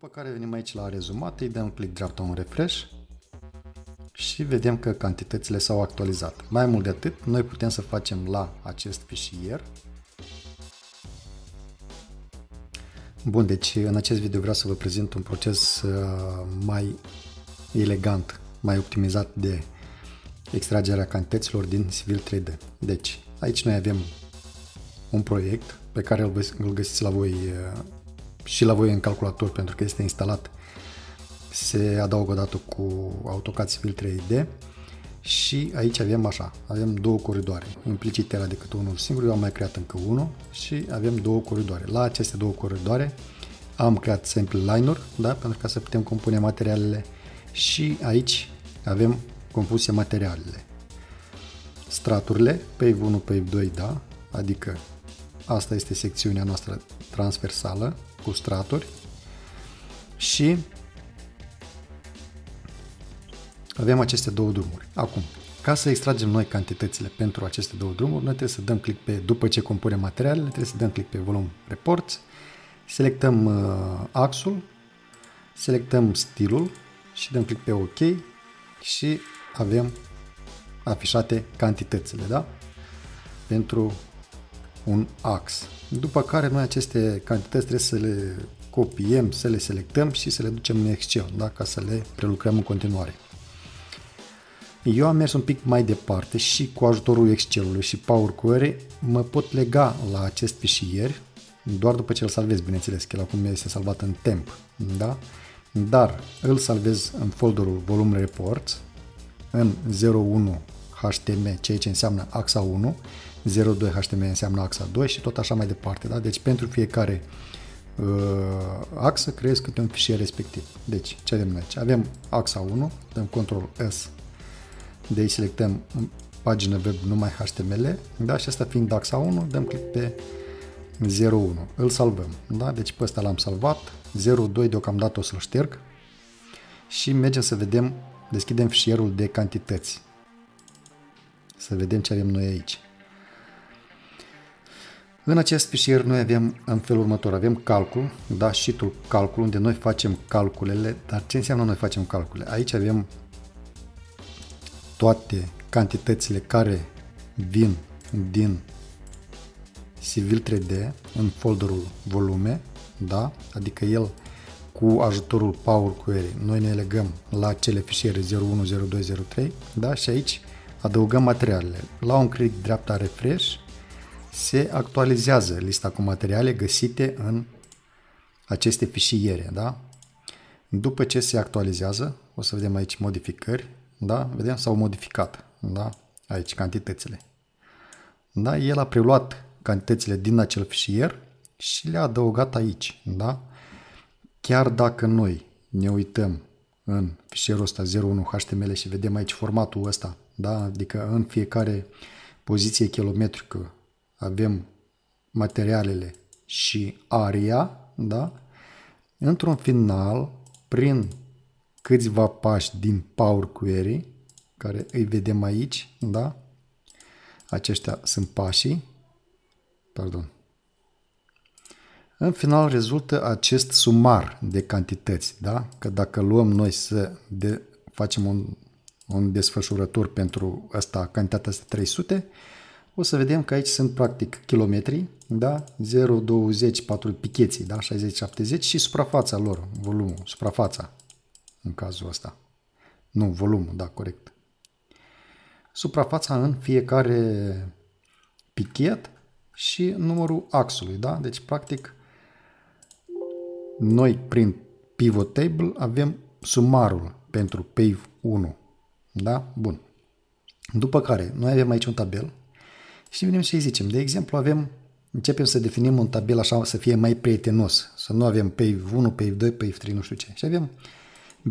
După care venim aici la rezumat, îi dăm click dreapta un refresh și vedem că cantitățile s-au actualizat. Mai mult de atât, noi putem să facem la acest fișier. Bun, deci în acest video vreau să vă prezint un proces uh, mai elegant, mai optimizat de extragerea cantităților din Civil 3D. Deci, aici noi avem un proiect pe care îl găsiți la voi uh, și la voi în calculator pentru că este instalat, se adaugă odată cu AutoCAD Civil 3D și aici avem așa, avem două coridoare, implicit era decât unul singur, eu am mai creat încă unul și avem două coridoare. La aceste două coridoare am creat sample liner, da, pentru ca să putem compune materialele și aici avem compuse materialele. Straturile, PAVE 1, PAVE 2, da, adică asta este secțiunea noastră transversală, cu straturi și avem aceste două drumuri. Acum, ca să extragem noi cantitățile pentru aceste două drumuri, noi trebuie să dăm click pe, după ce compunem materialele, trebuie să dăm click pe volum reports, selectăm uh, axul, selectăm stilul și dăm click pe OK și avem afișate cantitățile, da? Pentru un ax. După care noi aceste cantități trebuie să le copiem, să le selectăm și să le ducem în Excel, da? ca să le prelucrăm în continuare. Eu am mers un pic mai departe și cu ajutorul Excel-ului și Power Query mă pot lega la acest fișier, doar după ce îl salvez, bineînțeles, că el acum este salvat în temp, da? Dar îl salvez în folderul Volume Reports, în 01 HTM, ceea ce înseamnă axa 1 02 HTML înseamnă axa 2 și tot așa mai departe. Da? Deci pentru fiecare uh, axă creez câte un fișier respectiv. Deci ce avem aici? Avem axa 1, dăm CTRL S, de aici selectăm um, pagina web numai HTML, da? și asta fiind axa 1, dăm click pe 01, îl salvăm, da? deci pe ăsta l-am salvat, 02 deocamdată o să-l șterg și mergem să vedem, deschidem fișierul de cantități, să vedem ce avem noi aici. În acest fișier noi avem în felul următor, avem calcul, da, sheet-ul calcul, unde noi facem calculele, dar ce înseamnă noi facem calcule? Aici avem toate cantitățile care vin din Civil 3D în folderul volume, da, adică el cu ajutorul Power Query, noi ne legăm la cele fișiere 010203, da, și aici adăugăm materialele. La un click dreapta refresh, se actualizează lista cu materiale găsite în aceste fișiere. Da? După ce se actualizează, o să vedem aici modificări, da? vedem s-au modificat da? aici cantitățile. Da? El a preluat cantitățile din acel fișier și le-a adăugat aici. Da? Chiar dacă noi ne uităm în fișierul ăsta 01 HTML și vedem aici formatul ăsta, da? adică în fiecare poziție kilometrică avem materialele și aria, da? Într-un final, prin câțiva pași din Power Query, care îi vedem aici, da? Aceștia sunt pașii, pardon. În final rezultă acest sumar de cantități, da? Că dacă luăm noi să de, facem un, un desfășurător pentru asta, cantitatea asta 300, o să vedem că aici sunt practic kilometri, da? 0, 20, 4 picheții, da? 60, 70 și suprafața lor, volumul, suprafața în cazul ăsta. Nu, volumul, da, corect. Suprafața în fiecare pichet și numărul axului, da? Deci, practic, noi prin pivot table avem sumarul pentru PAVE 1, da? Bun. După care, noi avem aici un tabel și venim și zicem, de exemplu, avem, începem să definim un tabel așa să fie mai prietenos, să nu avem pe 1 pe 2 pe 3 nu știu ce. Și avem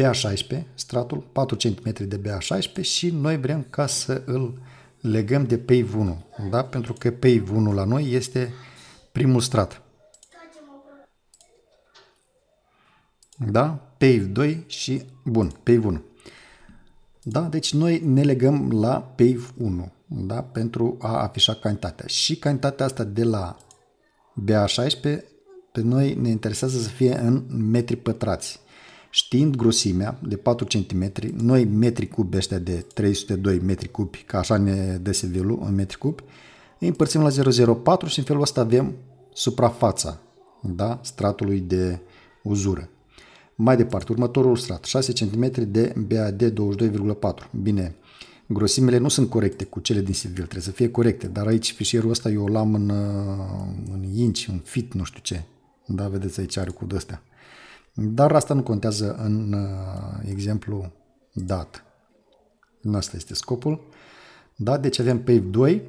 BA16, stratul, 4 cm de BA16 și noi vrem ca să îl legăm de pe 1 da? pentru că pe 1 la noi este primul strat. Da? PIV2 și, bun, PIV1. Da? Deci noi ne legăm la pave 1 da? pentru a afișa cantitatea. Și cantitatea asta de la BA16 pe noi ne interesează să fie în metri pătrați. Știind grosimea de 4 cm, noi metri cubi ăștia de 302 metri cubi, ca așa ne dă cv în metri cubi, îi împărțim la 004 și în felul ăsta avem suprafața da? stratului de uzură. Mai departe, următorul strat, 6 cm de BAD 22,4. Bine, uh, grosimele nu sunt corecte cu cele din Silvil, trebuie să fie corecte, dar aici fișierul ăsta eu l-am în, în inci, în fit, nu știu ce. Da, vedeți aici are cu ăstea. Dar asta nu contează în uh, exemplu dat. În asta este scopul. Da, deci avem PAVE 2,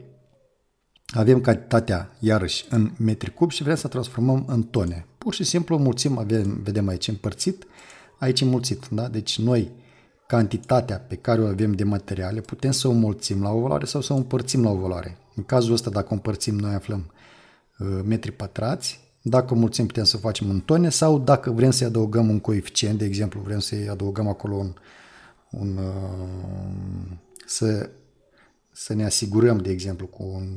avem cantitatea iarăși în metri cub și vrem să transformăm în tone. Pur și simplu mulțim, avem, vedem aici împărțit, aici mulțit. Da? Deci noi cantitatea pe care o avem de materiale, putem să o mulțim la o valoare sau să o împărțim la o valoare. În cazul ăsta, dacă o împărțim, noi aflăm uh, metri pătrați, dacă o mulțim putem să o facem în tone sau dacă vrem să-i adăugăm un coeficient, de exemplu, vrem să-i adăugăm acolo un, un uh, să, să ne asigurăm, de exemplu, cu un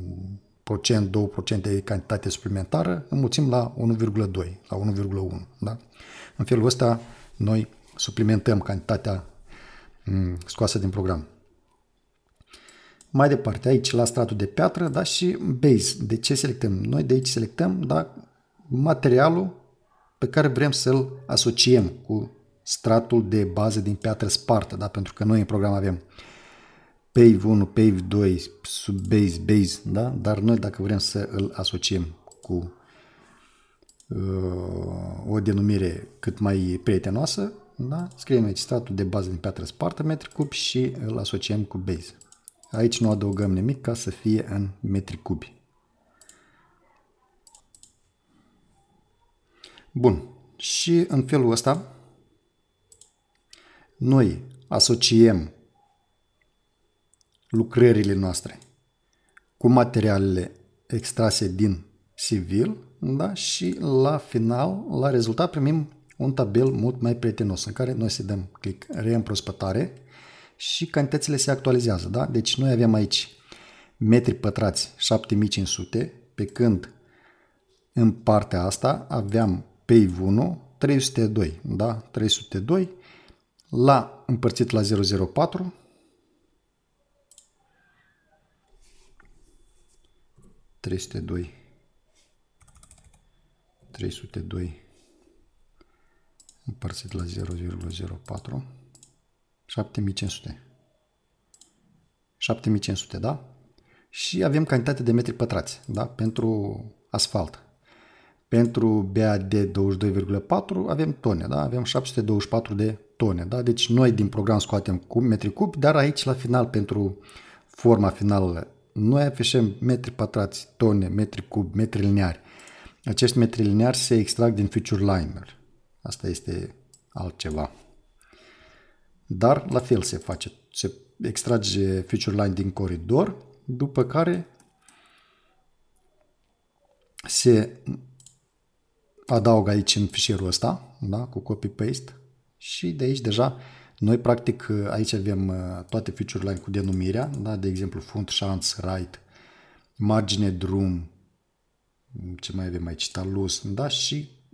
procent, 2% de cantitate suplimentară, înmulțim la 1,2, la 1,1. Da? În felul ăsta noi suplimentăm cantitatea Mm, scoasă din program. Mai departe, aici la stratul de piatră, da, și base. De ce selectăm? Noi de aici selectăm, da, materialul pe care vrem să-l asociem cu stratul de bază din piatră spartă, da, pentru că noi în program avem pave 1, pave 2, sub base, base, da, dar noi dacă vrem să îl asociem cu uh, o denumire cât mai prietenoasă, da? Scriem aici extratul de bază din piatră spartă metri cub și îl asociem cu base. Aici nu adăugăm nimic ca să fie în metri cubi. Bun. Și în felul ăsta noi asociem lucrările noastre cu materialele extrase din civil da? și la final, la rezultat primim un tabel mult mai prietenos în care noi se dăm click reîmprospătare și cantitățile se actualizează. Da? Deci noi avem aici metri pătrați 7500, pe când în partea asta aveam pe 1 302, da? 302 la împărțit la 004 302 302 împărțit la 0,04, 7500. 7500, da? Și avem cantitate de metri pătrați, da? Pentru asfalt. Pentru BAD 22,4 avem tone, da? Avem 724 de tone, da? Deci noi din program scoatem cu metri cub, dar aici la final pentru forma finală noi afișăm metri pătrați, tone, metri cub, metri lineari. Acești metri lineari se extrag din feature liner. Asta este altceva. Dar la fel se face. Se extrage feature line din coridor, după care se adaugă aici în fișierul ăsta, da, cu copy-paste și de aici deja noi practic aici avem uh, toate feature line cu denumirea, da, de exemplu font, chance right, margine, drum, ce mai avem aici, talus, da, și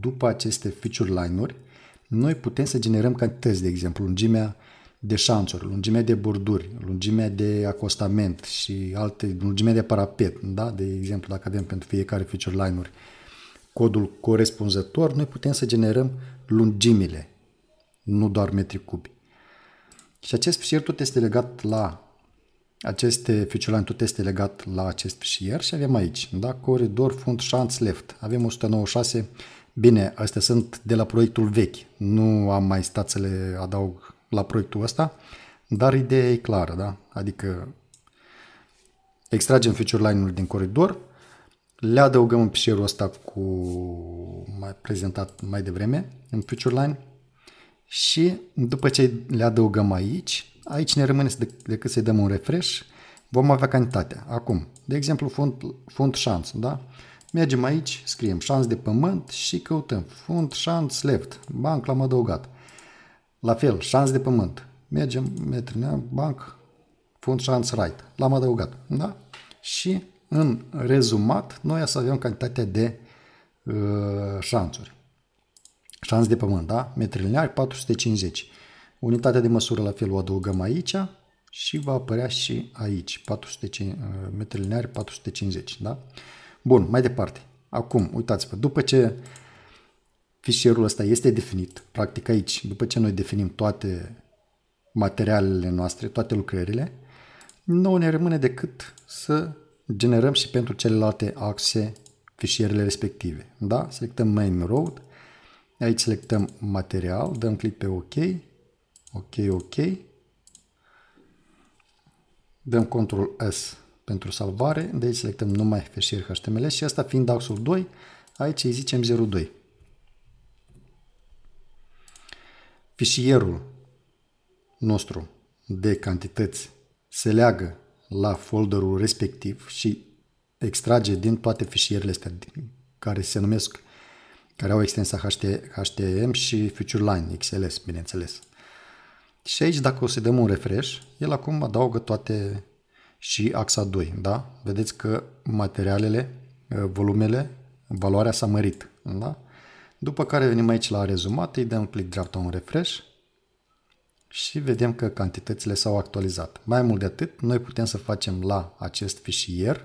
după aceste feature line-uri, noi putem să generăm cantități, de exemplu, lungimea de șanțuri, lungimea de borduri, lungimea de acostament și alte, lungimea de parapet, da? de exemplu, dacă avem pentru fiecare feature line-uri codul corespunzător, noi putem să generăm lungimile, nu doar metri cubi. Și acest fișier tot este legat la acest feciulant tot este legat la acest fișier și avem aici, da, coridor fund șanț left. Avem 196. Bine, astea sunt de la proiectul vechi. Nu am mai stat să le adaug la proiectul ăsta, dar ideea e clară, da? Adică extragem feature line-ul din coridor, le adăugăm în fișierul ăsta cu mai prezentat mai devreme în feature line și după ce le adăugăm aici, Aici ne rămâne decât să-i dăm un refresh. Vom avea cantitatea. Acum, de exemplu, fund fund șans, da? Mergem aici, scriem șans de pământ și căutăm fund șans left. Banc l-am adăugat. La fel, șans de pământ. Mergem, metrinea, banc, fund șans right. L-am adăugat, da? Și în rezumat, noi să avem cantitatea de uh, șanțuri. Șans de pământ, da? Metri 450. Unitatea de măsură la fel o adăugăm aici și va apărea și aici, 400 metri lineari 450, da? Bun, mai departe. Acum, uitați-vă, după ce fișierul ăsta este definit, practic aici, după ce noi definim toate materialele noastre, toate lucrările, nu ne rămâne decât să generăm și pentru celelalte axe fișierele respective. Da? Selectăm main road, aici selectăm material, dăm click pe OK Ok, ok. Dăm Ctrl S pentru salvare. De aici selectăm numai fișier HTML și asta fiind axul 2, aici îi zicem 02. Fișierul nostru de cantități se leagă la folderul respectiv și extrage din toate fișierele astea care se numesc, care au extensa HTML și Future Line, XLS, bineînțeles. Și aici dacă o să dăm un refresh, el acum adaugă toate și axa 2, da? Vedeți că materialele, uh, volumele, valoarea s-a mărit, da? După care venim aici la rezumat, îi dăm click dreapta un refresh și vedem că cantitățile s-au actualizat. Mai mult de atât, noi putem să facem la acest fișier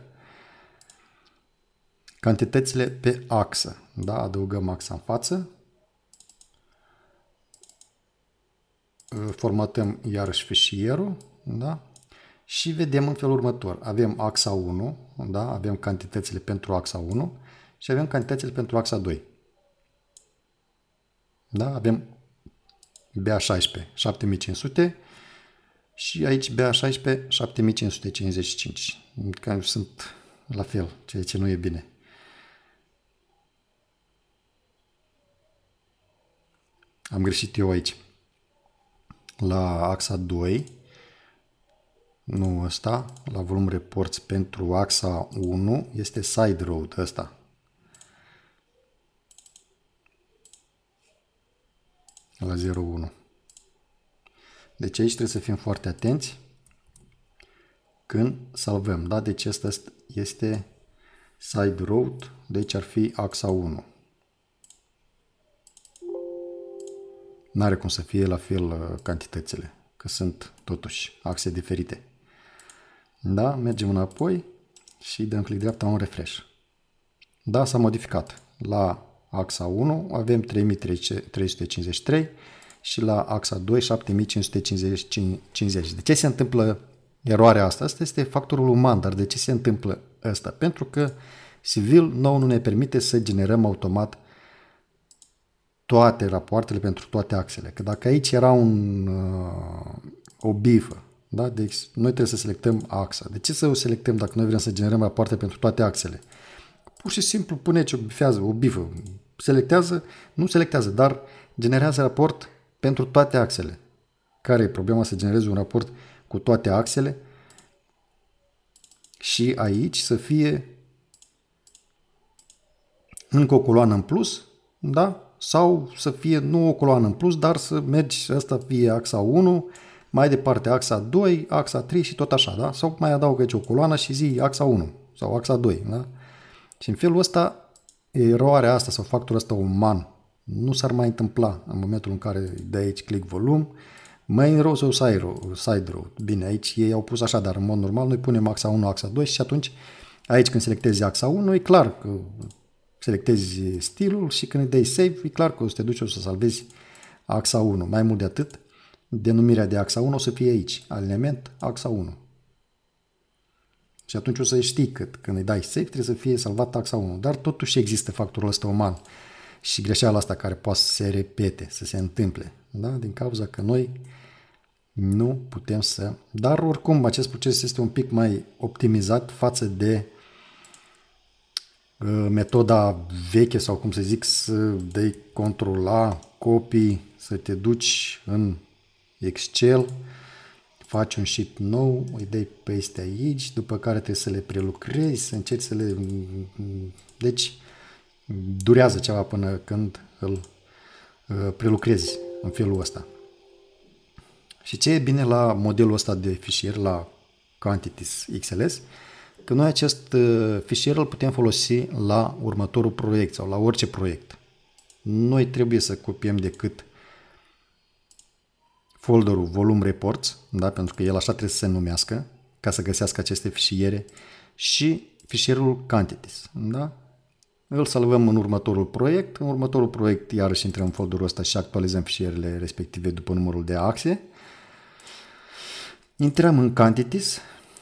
cantitățile pe axă, da? Adăugăm axa în față, formatăm iarăși fișierul da? și vedem în felul următor. Avem axa 1, da? avem cantitățile pentru axa 1 și avem cantitățile pentru axa 2. Da? Avem BA16 7500 și aici BA16 7555. Care sunt la fel, ceea ce nu e bine. Am greșit eu aici la axa 2, nu ăsta, la volum reports pentru axa 1 este side road ăsta. La 01. Deci aici trebuie să fim foarte atenți când salvăm. Da? Deci asta este side road, deci ar fi axa 1. N-are cum să fie la fel uh, cantitățile, că sunt totuși axe diferite. Da, mergem înapoi și dăm click dreapta un refresh. Da, s-a modificat. La axa 1 avem 3353 și la axa 2 7550. De ce se întâmplă eroarea asta? Asta este factorul uman, dar de ce se întâmplă asta? Pentru că Civil nou nu ne permite să generăm automat toate rapoartele pentru toate axele. Că dacă aici era un, uh, o bifă, da? deci noi trebuie să selectăm axa. De ce să o selectăm dacă noi vrem să generăm rapoarte pentru toate axele? Pur și simplu ce o bifează, o bifă, selectează, nu selectează, dar generează raport pentru toate axele. Care e problema să generezi un raport cu toate axele? Și aici să fie încă o coloană în plus, da? sau să fie nu o coloană în plus, dar să mergi, asta fie axa 1, mai departe axa 2, axa 3 și tot așa, da? Sau mai adaugă aici o coloană și zi axa 1 sau axa 2, da? Și în felul ăsta, eroarea asta sau factorul ăsta uman nu s-ar mai întâmpla în momentul în care de aici click volum, main row sau side row, side row. Bine, aici ei au pus așa, dar în mod normal noi punem axa 1, axa 2 și atunci aici când selectezi axa 1 e clar că selectezi stilul și când îi dai save, e clar că o să te duci, o să salvezi axa 1. Mai mult de atât, denumirea de axa 1 o să fie aici, alineament axa 1. Și atunci o să știi că când îi dai save trebuie să fie salvat axa 1, dar totuși există factorul ăsta uman și greșeala asta care poate să se repete, să se întâmple, da? din cauza că noi nu putem să... Dar oricum acest proces este un pic mai optimizat față de metoda veche sau cum să zic de dai controla copii, să te duci în Excel, faci un sheet nou, îi dai peste aici, după care trebuie să le prelucrezi, să încerci să le... Deci durează ceva până când îl uh, prelucrezi în felul ăsta. Și ce e bine la modelul ăsta de fișier, la Quantities XLS, că noi acest uh, fișier îl putem folosi la următorul proiect sau la orice proiect. Noi trebuie să copiem decât folderul volum reports, da? pentru că el așa trebuie să se numească, ca să găsească aceste fișiere, și fișierul quantities. Da? Îl salvăm în următorul proiect. În următorul proiect iarăși intrăm în folderul ăsta și actualizăm fișierele respective după numărul de axe. Intrăm în quantities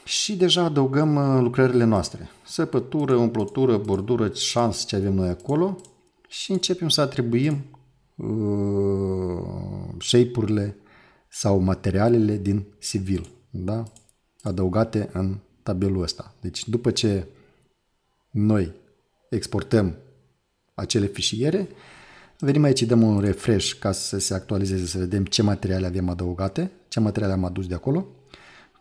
și deja adăugăm uh, lucrările noastre. Săpătură, umplutură, bordură, șans ce avem noi acolo și începem să atribuim uh, shape-urile sau materialele din civil, da? adăugate în tabelul ăsta. Deci după ce noi exportăm acele fișiere, venim aici, dăm un refresh ca să se actualizeze, să vedem ce materiale avem adăugate, ce materiale am adus de acolo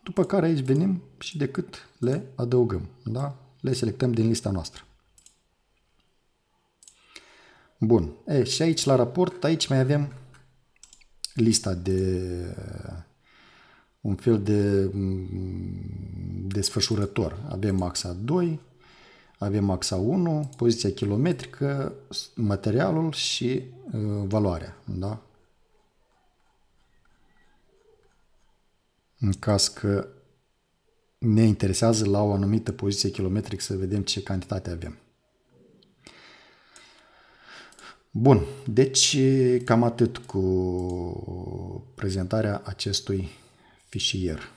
după care aici venim și decât le adăugăm, da? le selectăm din lista noastră. Bun, e, și aici la raport, aici mai avem lista de un fel de mm, desfășurător. Avem maxa 2, avem maxa 1, poziția kilometrică, materialul și uh, valoarea. Da? în caz că ne interesează la o anumită poziție kilometric să vedem ce cantitate avem. Bun, deci cam atât cu prezentarea acestui fișier.